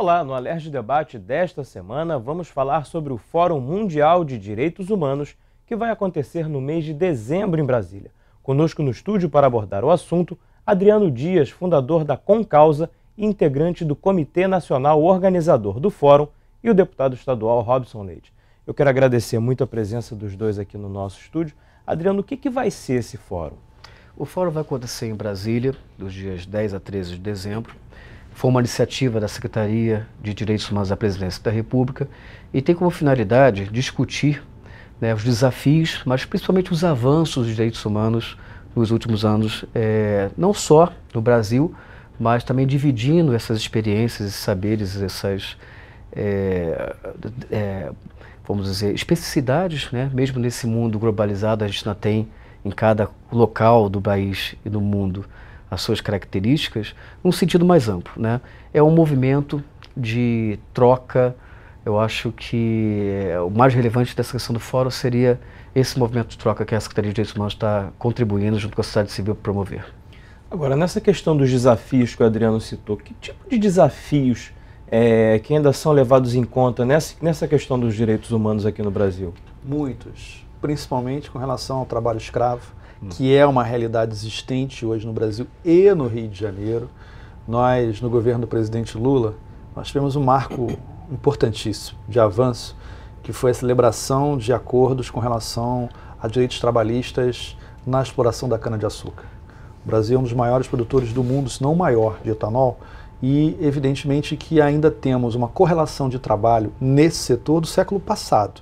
Olá, no Alerge Debate desta semana vamos falar sobre o Fórum Mundial de Direitos Humanos que vai acontecer no mês de dezembro em Brasília. Conosco no estúdio para abordar o assunto, Adriano Dias, fundador da Concausa e integrante do Comitê Nacional Organizador do Fórum, e o deputado estadual Robson Leite. Eu quero agradecer muito a presença dos dois aqui no nosso estúdio. Adriano, o que, que vai ser esse fórum? O fórum vai acontecer em Brasília, dos dias 10 a 13 de dezembro, foi uma iniciativa da Secretaria de Direitos Humanos da Presidência da República e tem como finalidade discutir né, os desafios, mas principalmente os avanços dos direitos humanos nos últimos anos, é, não só no Brasil, mas também dividindo essas experiências, esses saberes, essas, é, é, vamos dizer, especificidades, né? mesmo nesse mundo globalizado, a gente ainda tem em cada local do país e do mundo as suas características, num sentido mais amplo. Né? É um movimento de troca. Eu acho que eh, o mais relevante dessa questão do fórum seria esse movimento de troca que a Secretaria de Direitos Humanos está contribuindo junto com a sociedade civil para promover. Agora, nessa questão dos desafios que o Adriano citou, que tipo de desafios é, que ainda são levados em conta nessa, nessa questão dos direitos humanos aqui no Brasil? Muitos, principalmente com relação ao trabalho escravo, que é uma realidade existente hoje no Brasil e no Rio de Janeiro. Nós, no governo do presidente Lula, nós tivemos um marco importantíssimo de avanço, que foi a celebração de acordos com relação a direitos trabalhistas na exploração da cana-de-açúcar. O Brasil é um dos maiores produtores do mundo, se não o maior, de etanol, e evidentemente que ainda temos uma correlação de trabalho nesse setor do século passado.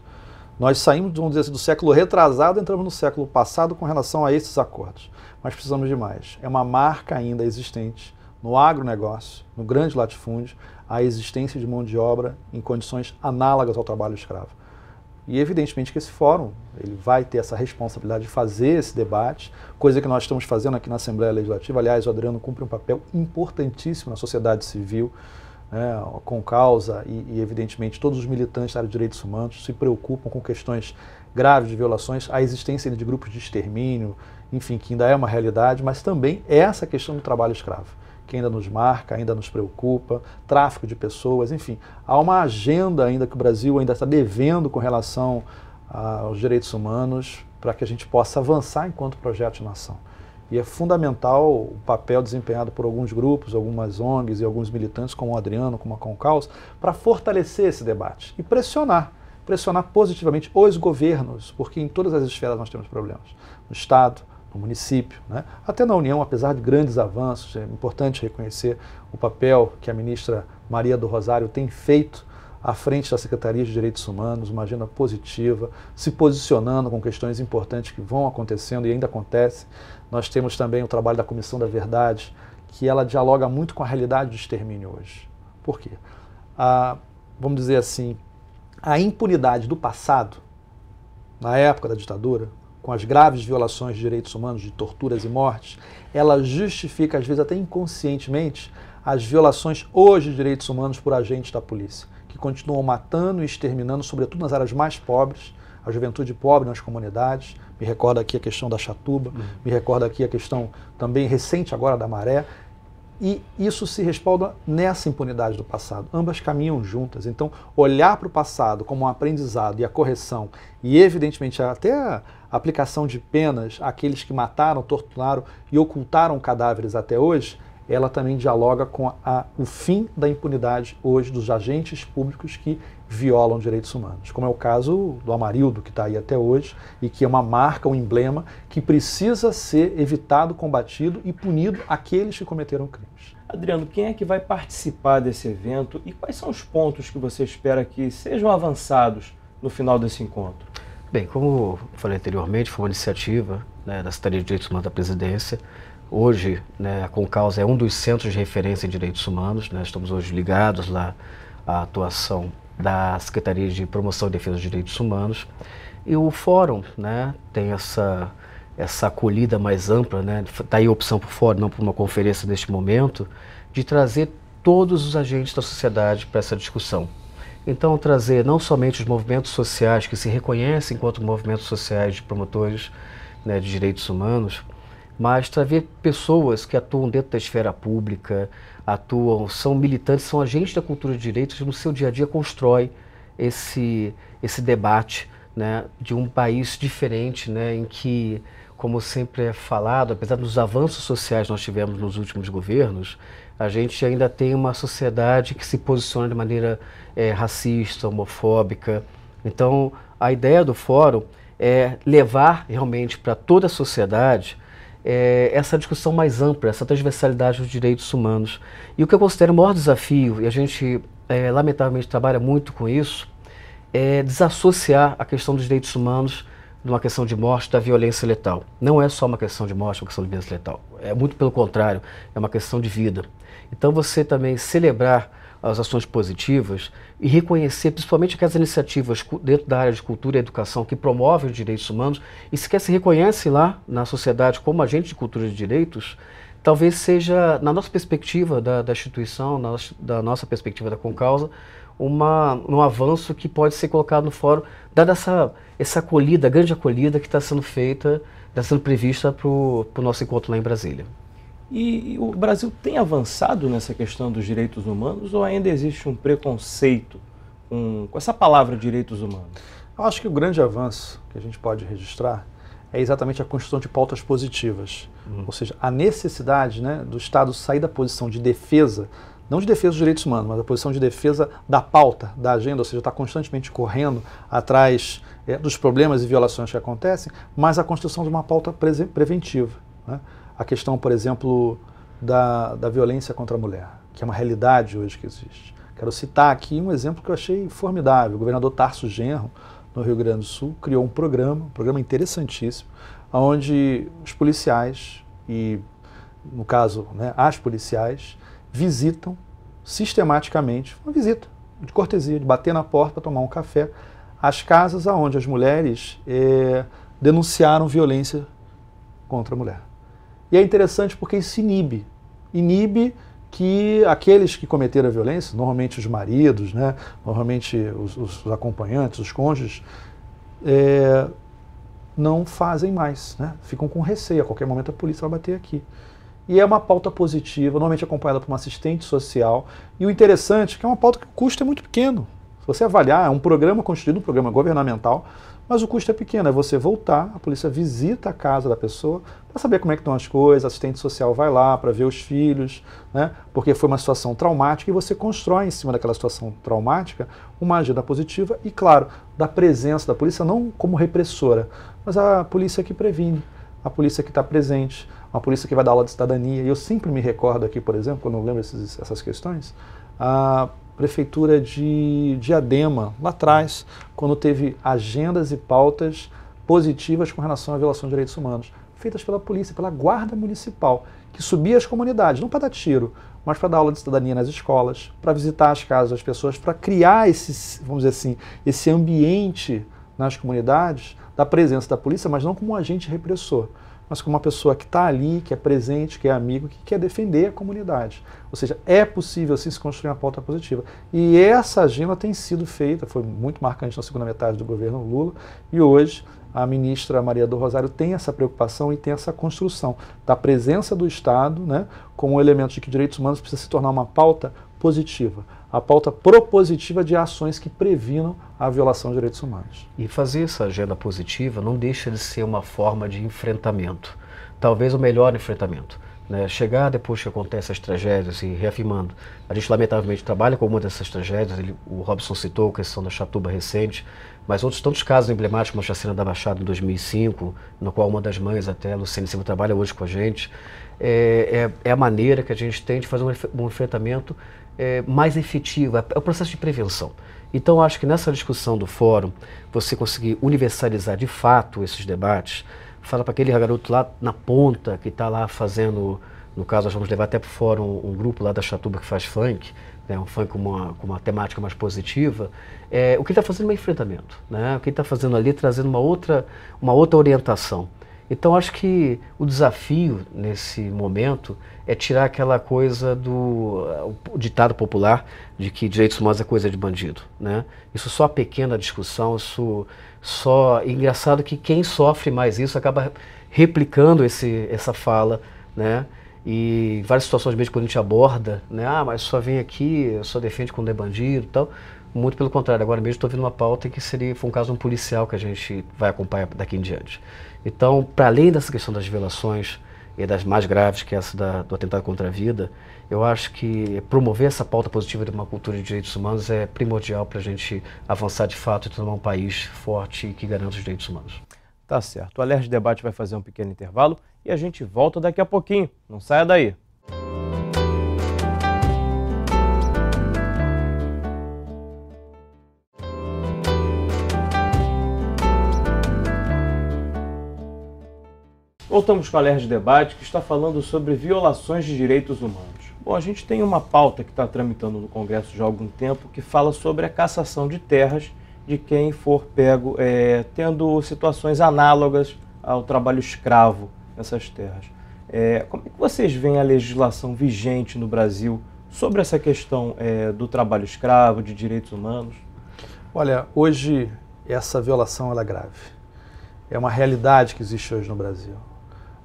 Nós saímos, vamos dizer assim, do século retrasado, entramos no século passado com relação a esses acordos. Mas precisamos de mais. É uma marca ainda existente no agronegócio, no grande latifúndio, a existência de mão de obra em condições análogas ao trabalho escravo. E evidentemente que esse fórum ele vai ter essa responsabilidade de fazer esse debate, coisa que nós estamos fazendo aqui na Assembleia Legislativa. Aliás, o Adriano cumpre um papel importantíssimo na sociedade civil, né, com causa e, e, evidentemente, todos os militantes da área de direitos humanos se preocupam com questões graves de violações, a existência de grupos de extermínio, enfim, que ainda é uma realidade, mas também é essa questão do trabalho escravo, que ainda nos marca, ainda nos preocupa, tráfico de pessoas, enfim. Há uma agenda ainda que o Brasil ainda está devendo com relação aos direitos humanos para que a gente possa avançar enquanto projeto de nação. E é fundamental o papel desempenhado por alguns grupos, algumas ONGs e alguns militantes, como o Adriano, como a Concaus, para fortalecer esse debate e pressionar pressionar positivamente os governos, porque em todas as esferas nós temos problemas. No Estado, no município, né? até na União, apesar de grandes avanços, é importante reconhecer o papel que a ministra Maria do Rosário tem feito à frente da Secretaria de Direitos Humanos, uma agenda positiva, se posicionando com questões importantes que vão acontecendo e ainda acontecem. Nós temos também o trabalho da Comissão da Verdade, que ela dialoga muito com a realidade do extermínio hoje. Por quê? A, vamos dizer assim, a impunidade do passado, na época da ditadura, com as graves violações de direitos humanos, de torturas e mortes, ela justifica, às vezes até inconscientemente, as violações hoje de direitos humanos por agentes da polícia, que continuam matando e exterminando, sobretudo nas áreas mais pobres, a juventude pobre nas comunidades, me recorda aqui a questão da Chatuba, uhum. me recorda aqui a questão também recente agora da Maré. E isso se respalda nessa impunidade do passado. Ambas caminham juntas. Então, olhar para o passado como um aprendizado e a correção, e evidentemente até a aplicação de penas àqueles que mataram, torturaram e ocultaram cadáveres até hoje, ela também dialoga com a, o fim da impunidade hoje dos agentes públicos que violam direitos humanos, como é o caso do Amarildo, que está aí até hoje e que é uma marca, um emblema, que precisa ser evitado, combatido e punido aqueles que cometeram crimes. Adriano, quem é que vai participar desse evento e quais são os pontos que você espera que sejam avançados no final desse encontro? Bem, como falei anteriormente, foi uma iniciativa né, da Secretaria de Direitos Humanos da Presidência Hoje, né, a Concausa é um dos centros de referência em direitos humanos. Né? Estamos hoje ligados lá à atuação da Secretaria de Promoção e Defesa dos Direitos Humanos. E o Fórum né, tem essa, essa acolhida mais ampla, né? daí tá a opção por fórum, não por uma conferência neste momento, de trazer todos os agentes da sociedade para essa discussão. Então, trazer não somente os movimentos sociais que se reconhecem enquanto movimentos sociais de promotores né, de direitos humanos, mas trazer pessoas que atuam dentro da esfera pública, atuam, são militantes, são agentes da cultura de direitos, no seu dia a dia constrói esse, esse debate né, de um país diferente, né, em que, como sempre é falado, apesar dos avanços sociais que nós tivemos nos últimos governos, a gente ainda tem uma sociedade que se posiciona de maneira é, racista, homofóbica. Então, a ideia do fórum é levar realmente para toda a sociedade é, essa discussão mais ampla, essa transversalidade dos direitos humanos. E o que eu considero o maior desafio, e a gente é, lamentavelmente trabalha muito com isso, é desassociar a questão dos direitos humanos de uma questão de morte da violência letal. Não é só uma questão de morte, uma questão de violência letal. É muito pelo contrário, é uma questão de vida. Então você também celebrar as ações positivas e reconhecer principalmente aquelas iniciativas dentro da área de cultura e educação que promovem os direitos humanos e sequer se reconhece lá na sociedade como agente de cultura e de direitos, talvez seja, na nossa perspectiva da, da instituição, na, da nossa perspectiva da Concausa, uma, um avanço que pode ser colocado no fórum, dada essa, essa acolhida, grande acolhida que está sendo feita, está sendo prevista para o nosso encontro lá em Brasília. E, o Brasil tem avançado nessa questão dos direitos humanos ou ainda existe um preconceito com, com essa palavra direitos humanos? Eu acho que o grande avanço que a gente pode registrar é exatamente a construção de pautas positivas. Hum. Ou seja, a necessidade né, do Estado sair da posição de defesa, não de defesa dos direitos humanos, mas da posição de defesa da pauta, da agenda, ou seja, está constantemente correndo atrás é, dos problemas e violações que acontecem, mas a construção de uma pauta preventiva. Né? A questão, por exemplo, da, da violência contra a mulher, que é uma realidade hoje que existe. Quero citar aqui um exemplo que eu achei formidável. O governador Tarso Genro, no Rio Grande do Sul, criou um programa, um programa interessantíssimo, onde os policiais e, no caso, né, as policiais, visitam sistematicamente, uma visita de cortesia, de bater na porta para tomar um café, as casas aonde as mulheres é, denunciaram violência contra a mulher. E é interessante porque isso inibe. Inibe que aqueles que cometeram a violência, normalmente os maridos, né, normalmente os, os acompanhantes, os cônjuges, é, não fazem mais, né? ficam com receio, a qualquer momento a polícia vai bater aqui. E é uma pauta positiva, normalmente acompanhada por uma assistente social. E o interessante é que é uma pauta que o custo é muito pequeno você avaliar, é um programa construído, um programa governamental, mas o custo é pequeno, é você voltar, a polícia visita a casa da pessoa para saber como é que estão as coisas, assistente social vai lá para ver os filhos, né? porque foi uma situação traumática e você constrói em cima daquela situação traumática uma agenda positiva e, claro, da presença da polícia, não como repressora, mas a polícia que previne, a polícia que está presente, uma polícia que vai dar aula de cidadania. E eu sempre me recordo aqui, por exemplo, quando eu lembro esses, essas questões, a ah, prefeitura de Diadema, lá atrás, quando teve agendas e pautas positivas com relação à violação de direitos humanos, feitas pela polícia, pela guarda municipal, que subia as comunidades, não para dar tiro, mas para dar aula de cidadania nas escolas, para visitar as casas das pessoas, para criar esse, vamos dizer assim, esse ambiente nas comunidades da presença da polícia, mas não como um agente repressor, mas como uma pessoa que está ali, que é presente, que é amigo, que quer defender a comunidade. Ou seja, é possível sim se construir uma pauta positiva. E essa agenda tem sido feita, foi muito marcante na segunda metade do governo Lula, e hoje a ministra Maria do Rosário tem essa preocupação e tem essa construção da presença do Estado né, como um elemento de que direitos humanos precisa se tornar uma pauta positiva, a pauta propositiva de ações que previnam a violação de direitos humanos. E fazer essa agenda positiva não deixa de ser uma forma de enfrentamento, talvez o melhor enfrentamento. Né? Chegar depois que acontecem as tragédias e reafirmando. A gente, lamentavelmente, trabalha com uma dessas tragédias, ele, o Robson citou a questão da Chatuba recente, mas outros tantos casos emblemáticos, como a chacina da Baixada em 2005, no qual uma das mães até, Luciane Silva, trabalha hoje com a gente, é, é, é a maneira que a gente tem de fazer um, um enfrentamento é, mais efetiva, é o processo de prevenção. Então, acho que nessa discussão do fórum, você conseguir universalizar de fato esses debates, fala para aquele garoto lá na ponta, que está lá fazendo, no caso, nós vamos levar até para o fórum um grupo lá da Chatuba que faz funk, né, um funk com uma, com uma temática mais positiva, é, o que está fazendo é um enfrentamento. Né? O que está fazendo ali é trazendo uma outra, uma outra orientação. Então acho que o desafio nesse momento é tirar aquela coisa do ditado popular de que direitos humanos é coisa de bandido, né? Isso só pequena discussão, isso só engraçado que quem sofre mais isso acaba replicando esse essa fala, né? E várias situações mesmo quando a gente aborda, né? Ah, mas só vem aqui, só defende quando é bandido, tal. Muito pelo contrário, agora mesmo estou vendo uma pauta que seria, foi um caso de um policial que a gente vai acompanhar daqui em diante. Então, para além dessa questão das violações e das mais graves, que é essa da, do atentado contra a vida, eu acho que promover essa pauta positiva de uma cultura de direitos humanos é primordial para a gente avançar de fato e tornar um país forte que garanta os direitos humanos. Tá certo. O Alerj Debate vai fazer um pequeno intervalo e a gente volta daqui a pouquinho. Não saia daí. Voltamos com a LERJ Debate, que está falando sobre violações de direitos humanos. Bom, a gente tem uma pauta que está tramitando no Congresso já há algum tempo que fala sobre a cassação de terras de quem for pego é, tendo situações análogas ao trabalho escravo nessas terras. É, como é que vocês veem a legislação vigente no Brasil sobre essa questão é, do trabalho escravo, de direitos humanos? Olha, hoje essa violação é grave. É uma realidade que existe hoje no Brasil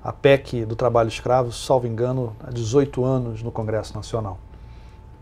a PEC do trabalho escravo, salvo engano, há 18 anos no Congresso Nacional.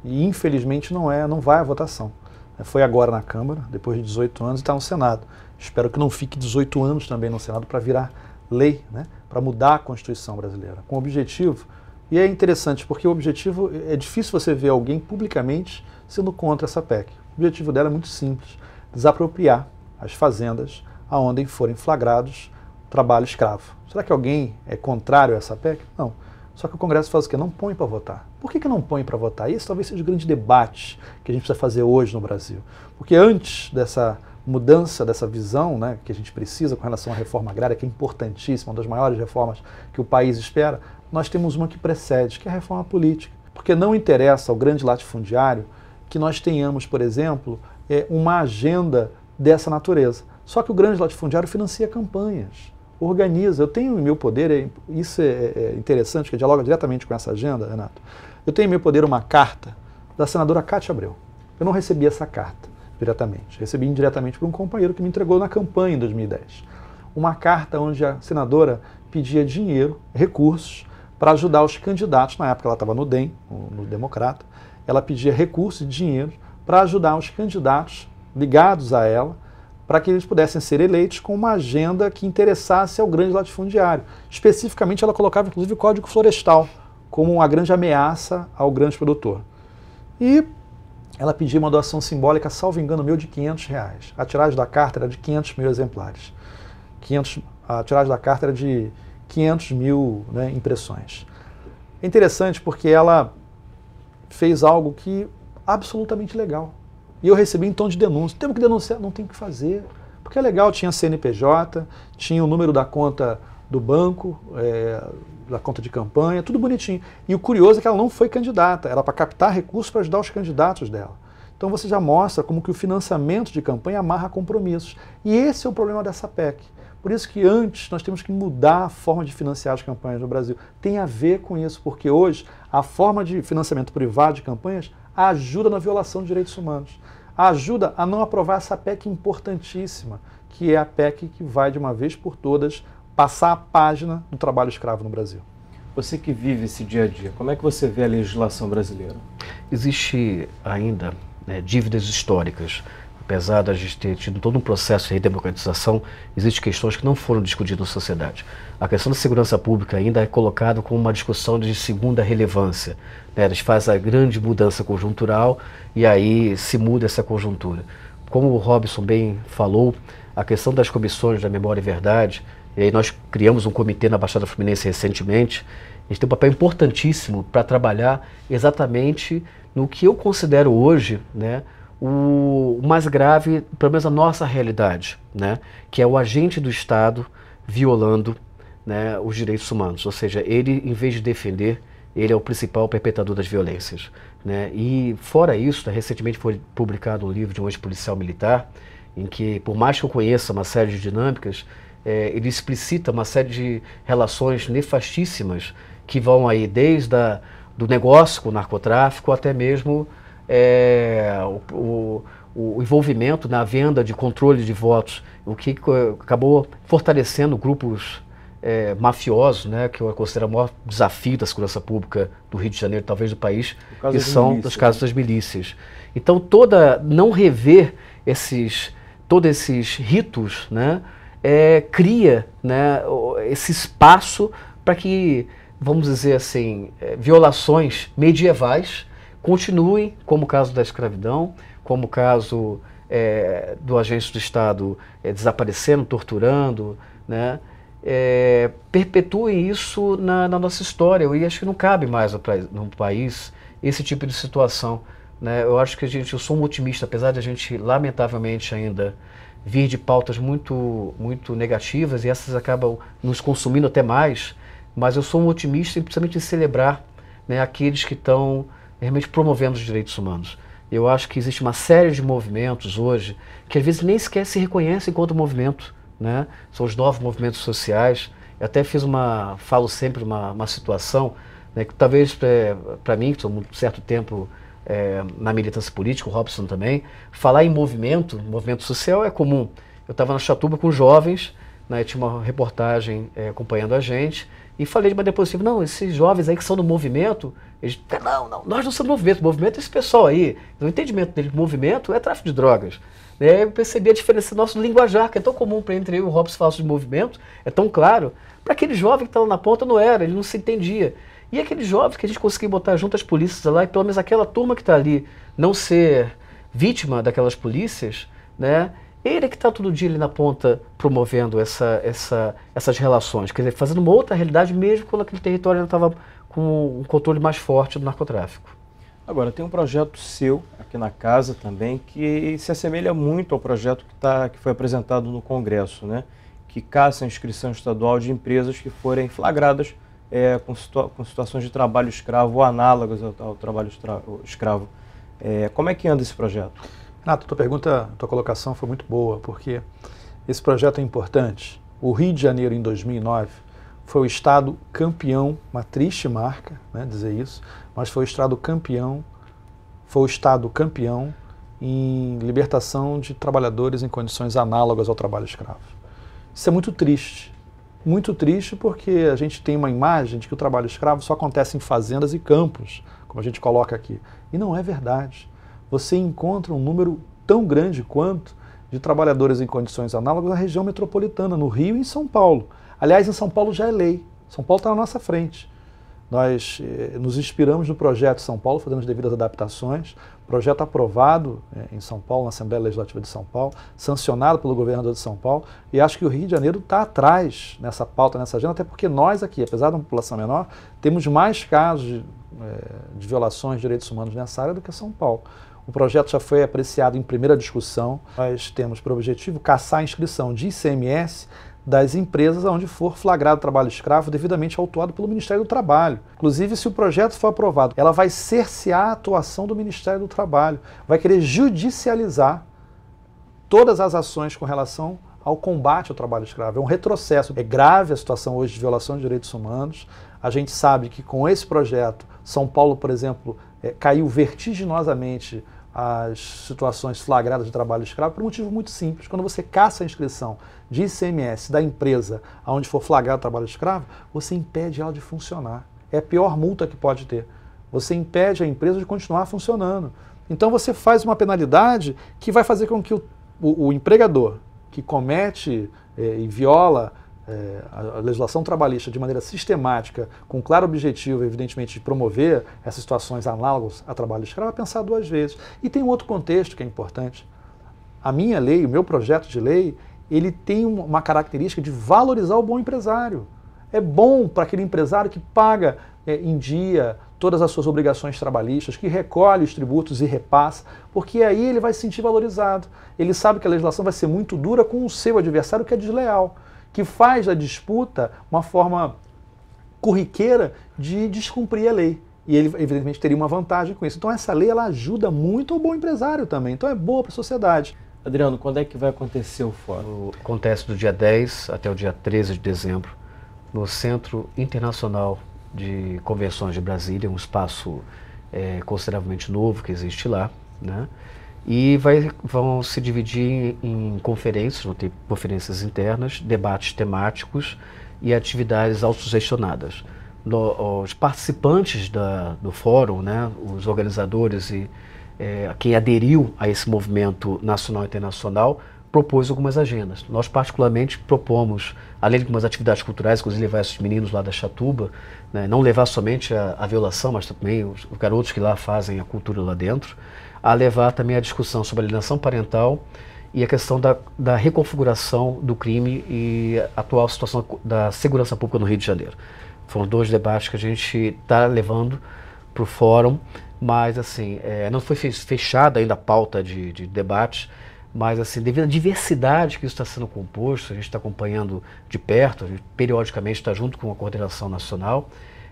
E infelizmente não é, não vai à votação. É, foi agora na Câmara, depois de 18 anos, e está no Senado. Espero que não fique 18 anos também no Senado para virar lei, né? para mudar a Constituição brasileira, com o objetivo. E é interessante, porque o objetivo é difícil você ver alguém publicamente sendo contra essa PEC. O objetivo dela é muito simples: desapropriar as fazendas aonde forem flagrados trabalho escravo. Será que alguém é contrário a essa PEC? Não. Só que o Congresso faz o quê? Não põe para votar. Por que, que não põe para votar? Esse talvez seja o grande debate que a gente precisa fazer hoje no Brasil. Porque antes dessa mudança dessa visão né, que a gente precisa com relação à reforma agrária, que é importantíssima, uma das maiores reformas que o país espera, nós temos uma que precede, que é a reforma política. Porque não interessa ao grande latifundiário que nós tenhamos, por exemplo, é, uma agenda dessa natureza. Só que o grande latifundiário financia campanhas organiza. Eu tenho em meu poder, é, isso é, é interessante, que dialoga diretamente com essa agenda, Renato. Eu tenho em meu poder uma carta da senadora Cátia Abreu. Eu não recebi essa carta diretamente, recebi indiretamente por um companheiro que me entregou na campanha em 2010. Uma carta onde a senadora pedia dinheiro, recursos, para ajudar os candidatos, na época ela estava no DEM, no Democrata, ela pedia recursos e dinheiro para ajudar os candidatos ligados a ela para que eles pudessem ser eleitos com uma agenda que interessasse ao grande latifundiário. Especificamente, ela colocava inclusive o Código Florestal como uma grande ameaça ao grande produtor. E ela pedia uma doação simbólica, salvo engano meu, de 500 reais. A tiragem da carta era de 500 mil exemplares. 500, a tiragem da carta era de 500 mil né, impressões. É interessante porque ela fez algo que é absolutamente legal. E eu recebi em tom de denúncia. Temos que denunciar? Não tem que fazer. Porque é legal, tinha CNPJ, tinha o número da conta do banco, é, da conta de campanha, tudo bonitinho. E o curioso é que ela não foi candidata, era para captar recursos para ajudar os candidatos dela. Então você já mostra como que o financiamento de campanha amarra compromissos. E esse é o problema dessa PEC. Por isso que antes nós temos que mudar a forma de financiar as campanhas no Brasil. Tem a ver com isso, porque hoje a forma de financiamento privado de campanhas ajuda na violação de direitos humanos, ajuda a não aprovar essa PEC importantíssima, que é a PEC que vai, de uma vez por todas, passar a página do trabalho escravo no Brasil. Você que vive esse dia a dia, como é que você vê a legislação brasileira? Existe ainda né, dívidas históricas apesar de a gente ter tido todo um processo de democratização, existem questões que não foram discutidas na sociedade. A questão da segurança pública ainda é colocada como uma discussão de segunda relevância. Né? Eles fazem a grande mudança conjuntural e aí se muda essa conjuntura. Como o Robson bem falou, a questão das comissões da memória e verdade, e aí nós criamos um comitê na Baixada Fluminense recentemente, eles têm um papel importantíssimo para trabalhar exatamente no que eu considero hoje, né, o mais grave, pelo menos a nossa realidade, né? que é o agente do Estado violando né, os direitos humanos. Ou seja, ele, em vez de defender, ele é o principal perpetrador das violências. Né? E fora isso, né, recentemente foi publicado um livro de um ex-policial militar, em que, por mais que eu conheça uma série de dinâmicas, é, ele explicita uma série de relações nefastíssimas que vão aí desde a, do negócio com o narcotráfico até mesmo é, o, o, o, envolvimento na venda de controle de votos, o que acabou fortalecendo grupos é, mafiosos, né, que eu considero o maior desafio da segurança pública do Rio de Janeiro, talvez do país, que são os casos né? das milícias. Então, toda não rever esses, todos esses ritos, né, é, cria, né, esse espaço para que, vamos dizer assim, é, violações medievais continuem, como o caso da escravidão, como o caso é, do agente do Estado é, desaparecendo, torturando, né? É, perpetuem isso na, na, nossa história. E acho que não cabe mais no país esse tipo de situação. Né? Eu acho que a gente, eu sou um otimista, apesar de a gente lamentavelmente ainda vir de pautas muito, muito negativas e essas acabam nos consumindo até mais. Mas eu sou um otimista, principalmente em celebrar né, aqueles que estão é realmente promovemos os direitos humanos. Eu acho que existe uma série de movimentos hoje que às vezes nem sequer se reconhecem enquanto movimento, né? São os novos movimentos sociais. Eu até fiz uma, falo sempre uma, uma situação né, que talvez é, para mim, que estou um certo tempo é, na militância política, o Robson também, falar em movimento, movimento social é comum. Eu estava na Chatuba com jovens, né, tinha uma reportagem é, acompanhando a gente, e falei de uma deposição não, esses jovens aí que são do movimento, eles, não, não, nós não somos movimento, movimento é esse pessoal aí. O entendimento dele, movimento é tráfico de drogas. Né? Eu percebi a diferença do nosso linguajar, que é tão comum para entre eu e o Robson falso de movimento, é tão claro. Para aquele jovem que estava na ponta, não era, ele não se entendia. E aqueles jovens que a gente conseguiu botar junto às polícias lá, e pelo menos aquela turma que está ali não ser vítima daquelas polícias, né? Ele é que está todo dia ali na ponta promovendo essa, essa, essas relações, quer dizer, fazendo uma outra realidade mesmo quando aquele território não estava com um controle mais forte do narcotráfico. Agora, tem um projeto seu aqui na casa também que se assemelha muito ao projeto que, tá, que foi apresentado no Congresso, né? que caça a inscrição estadual de empresas que forem flagradas é, com, situa com, situações de trabalho escravo ou análogas ao, ao trabalho escravo. É, como é que anda esse projeto? Renato, tua pergunta, tua colocação foi muito boa, porque esse projeto é importante. O Rio de Janeiro, em 2009, foi o estado campeão, uma triste marca, né, dizer isso, mas foi o estado campeão, foi o estado campeão em libertação de trabalhadores em condições análogas ao trabalho escravo. Isso é muito triste. Muito triste porque a gente tem uma imagem de que o trabalho escravo só acontece em fazendas e campos, como a gente coloca aqui. E não é verdade. Você encontra um número tão grande quanto de trabalhadores em condições análogas na região metropolitana, no Rio e em São Paulo. Aliás, em São Paulo já é lei. São Paulo está na nossa frente. Nós eh, nos inspiramos no projeto São Paulo, fazendo as devidas adaptações. Projeto aprovado eh, em São Paulo, na Assembleia Legislativa de São Paulo, sancionado pelo governador de São Paulo. E acho que o Rio de Janeiro está atrás nessa pauta, nessa agenda, até porque nós aqui, apesar de uma população menor, temos mais casos de, eh, de violações de direitos humanos nessa área do que São Paulo. O projeto já foi apreciado em primeira discussão. Nós temos por objetivo caçar a inscrição de ICMS das empresas onde for flagrado trabalho escravo devidamente autuado pelo Ministério do Trabalho. Inclusive, se o projeto for aprovado, ela vai cercear a atuação do Ministério do Trabalho, vai querer judicializar todas as ações com relação ao combate ao trabalho escravo. É um retrocesso. É grave a situação hoje de violação de direitos humanos. A gente sabe que com esse projeto, São Paulo, por exemplo, é, caiu vertiginosamente as situações flagradas de trabalho escravo por um motivo muito simples. Quando você caça a inscrição de ICMS da empresa onde for flagrado trabalho escravo, você impede ela de funcionar. É a pior multa que pode ter. Você impede a empresa de continuar funcionando. Então você faz uma penalidade que vai fazer com que o, o, o empregador que comete eh, e viola é, a legislação trabalhista de maneira sistemática, com claro objetivo, evidentemente, de promover essas situações análogas a trabalho escravo, é pensar duas vezes. E tem um outro contexto que é importante. A minha lei, o meu projeto de lei, ele tem uma característica de valorizar o bom empresário. É bom para aquele empresário que paga é, em dia todas as suas obrigações trabalhistas, que recolhe os tributos e repassa, porque aí ele vai se sentir valorizado. Ele sabe que a legislação vai ser muito dura com o seu adversário que é desleal que faz da disputa uma forma corriqueira de descumprir a lei. E ele, evidentemente, teria uma vantagem com isso. Então, essa lei ela ajuda muito o bom empresário também. Então, é boa para a sociedade. Adriano, quando é que vai acontecer o fórum? Acontece do dia 10 até o dia 13 de dezembro, no Centro Internacional de Convenções de Brasília, um espaço é, consideravelmente novo que existe lá. Né? e vai, vão se dividir em conferências, vão ter conferências internas, debates temáticos e atividades autogestionadas. No, os participantes da, do fórum, né, os organizadores e é, quem aderiu a esse movimento nacional e internacional, propôs algumas agendas. Nós, particularmente, propomos, além de algumas atividades culturais, inclusive levar esses meninos lá da Chatuba, né, não levar somente a, a, violação, mas também os, os garotos que lá fazem a cultura lá dentro, a levar também a discussão sobre a alienação parental e a questão da, da reconfiguração do crime e a atual situação da segurança pública no Rio de Janeiro. Foram dois debates que a gente está levando para o fórum, mas assim, é, não foi fechada ainda a pauta de, de debates, mas, assim, devido à diversidade que isso está sendo composto, a gente está acompanhando de perto, a gente periodicamente está junto com a coordenação nacional,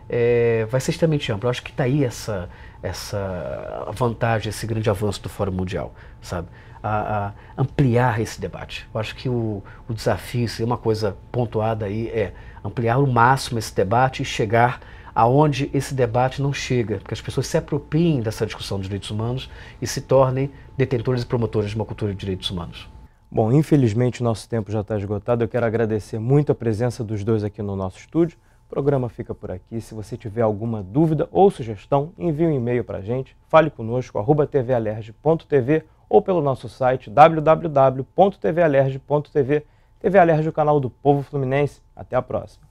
é, vai ser extremamente amplo. Eu acho que está aí essa, essa vantagem, esse grande avanço do Fórum Mundial, sabe? A, a ampliar esse debate. Eu acho que o, o desafio, se uma coisa pontuada aí, é ampliar o máximo esse debate e chegar aonde esse debate não chega, que as pessoas se apropriem dessa discussão de direitos humanos e se tornem detentores e promotores de uma cultura de direitos humanos. Bom, infelizmente o nosso tempo já está esgotado. Eu quero agradecer muito a presença dos dois aqui no nosso estúdio. O programa fica por aqui. Se você tiver alguma dúvida ou sugestão, envie um e-mail para a gente, fale conosco, arroba tvalerge.tv ou pelo nosso site www.tvalerge.tv. TV Alerj, é o canal do Povo Fluminense. Até a próxima.